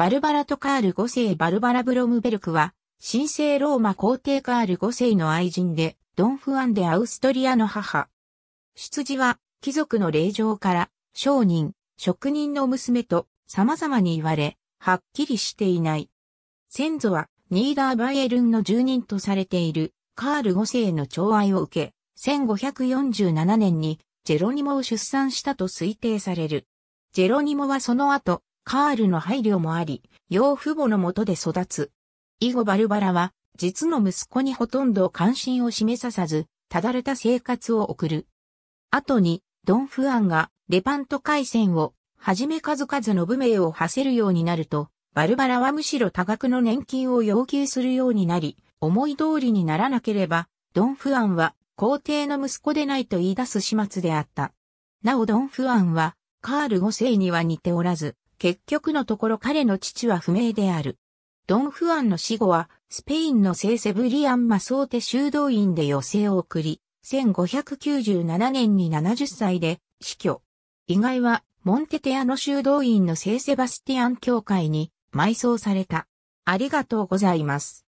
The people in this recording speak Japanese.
バルバラとカール5世バルバラ・ブロムベルクは、神聖ローマ皇帝カール5世の愛人で、ドン・フアン・でアウストリアの母。出自は、貴族の霊場から、商人、職人の娘と様々に言われ、はっきりしていない。先祖は、ニーダーバイエルンの住人とされている、カール5世の寵愛を受け、1547年に、ジェロニモを出産したと推定される。ジェロニモはその後、カールの配慮もあり、養父母のもとで育つ。以後バルバラは、実の息子にほとんど関心を示ささず、ただれた生活を送る。後に、ドン・フアンが、レパント海戦を、はじめ数々の武名を馳せるようになると、バルバラはむしろ多額の年金を要求するようになり、思い通りにならなければ、ドン・フアンは、皇帝の息子でないと言い出す始末であった。なおドン・フアンは、カール5世には似ておらず、結局のところ彼の父は不明である。ドン・フアンの死後は、スペインの聖セブリアン・マソーテ修道院で余生を送り、1597年に70歳で死去。意外は、モンテテアの修道院の聖セバスティアン教会に埋葬された。ありがとうございます。